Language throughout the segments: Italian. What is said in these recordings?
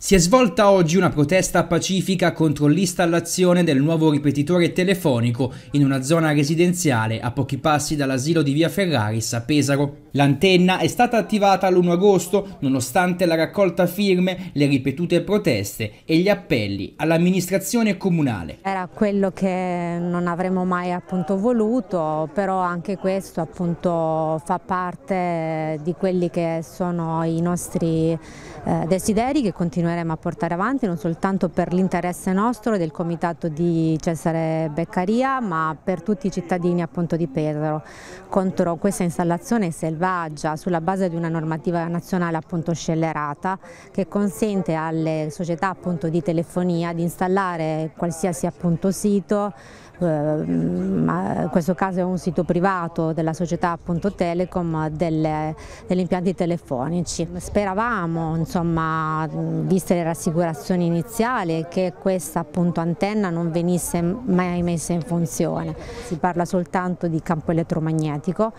Si è svolta oggi una protesta pacifica contro l'installazione del nuovo ripetitore telefonico in una zona residenziale a pochi passi dall'asilo di via Ferraris a Pesaro. L'antenna è stata attivata l'1 agosto nonostante la raccolta firme, le ripetute proteste e gli appelli all'amministrazione comunale. Era quello che non avremmo mai appunto voluto, però anche questo appunto fa parte di quelli che sono i nostri eh, desideri che continuano continueremo a portare avanti non soltanto per l'interesse nostro e del comitato di Cesare Beccaria ma per tutti i cittadini appunto di Pesaro contro questa installazione selvaggia sulla base di una normativa nazionale appunto scellerata che consente alle società appunto di telefonia di installare qualsiasi appunto sito ehm, ma in questo caso è un sito privato della società appunto Telecom delle, degli impianti telefonici. Speravamo, insomma, di viste le rassicurazioni iniziali che questa appunto antenna non venisse mai messa in funzione. Si parla soltanto di campo elettromagnetico,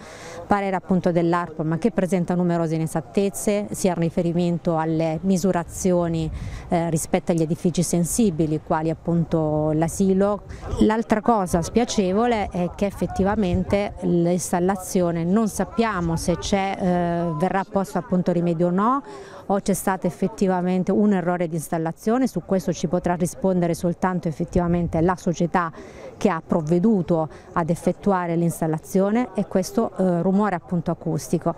parere appunto dell'ARPA ma che presenta numerose inesattezze sia in riferimento alle misurazioni eh, rispetto agli edifici sensibili quali appunto l'asilo. L'altra cosa spiacevole è che effettivamente l'installazione non sappiamo se eh, verrà posto appunto rimedio o no o c'è stato effettivamente un errore di installazione, su questo ci potrà rispondere soltanto effettivamente la società che ha provveduto ad effettuare l'installazione e questo eh, rumore appunto acustico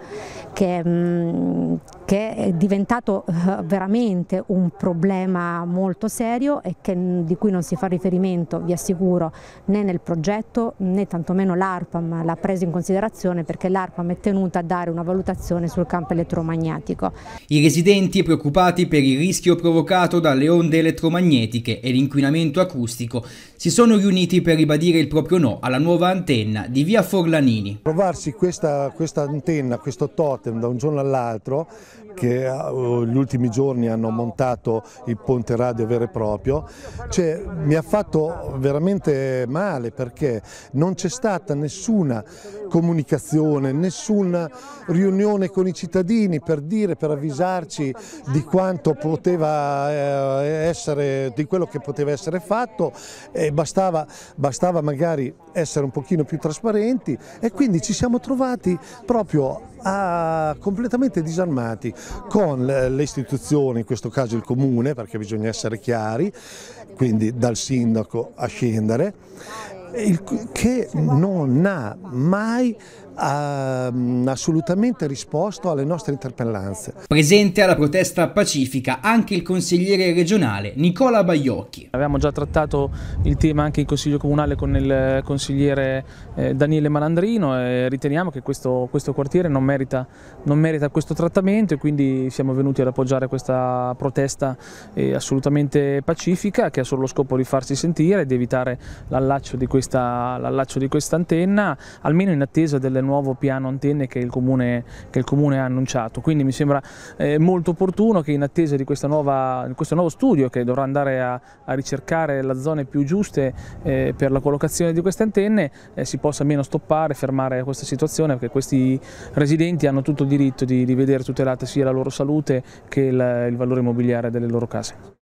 che, mh, mm, che è diventato eh, veramente un problema molto serio e che, mm, di cui non si fa riferimento, vi assicuro, né nel progetto né tantomeno l'ARPAM l'ha preso in considerazione perché l'ARPAM è tenuta a dare una valutazione sul campo elettromagnetico. I residenti preoccupati per il rischio provocato dalle onde elettromagnetiche e l'inquinamento acustico si sono riuniti per ribadire il proprio no alla nuova antenna di via Forlanini. Provarsi questa, questa antenna, questo totem da un giorno all'altro che negli eh, ultimi giorni hanno montato il ponte radio vero e proprio, cioè, mi ha fatto veramente male perché non c'è stata nessuna comunicazione, nessuna riunione con i cittadini per dire, per avvisarci di quanto poteva eh, essere, di quello che poteva essere fatto e bastava, bastava magari essere un pochino più trasparenti e quindi ci siamo trovati proprio a, ah, completamente disarmati con le istituzioni, in questo caso il comune, perché bisogna essere chiari, quindi dal sindaco a scendere che non ha mai uh, assolutamente risposto alle nostre interpellanze. Presente alla protesta pacifica anche il consigliere regionale Nicola Baiocchi. Abbiamo già trattato il tema anche in consiglio comunale con il consigliere eh, Daniele Malandrino e riteniamo che questo, questo quartiere non merita, non merita, questo trattamento e quindi siamo venuti ad appoggiare questa protesta eh, assolutamente pacifica che ha solo lo scopo di farsi sentire e di evitare l'allaccio di questi l'allaccio di questa antenna, almeno in attesa del nuovo piano antenne che il Comune, che il comune ha annunciato. Quindi mi sembra eh, molto opportuno che in attesa di nuova, questo nuovo studio che dovrà andare a, a ricercare le zone più giuste eh, per la collocazione di queste antenne, eh, si possa almeno stoppare, fermare questa situazione perché questi residenti hanno tutto il diritto di, di vedere tutelata sia la loro salute che il, il valore immobiliare delle loro case.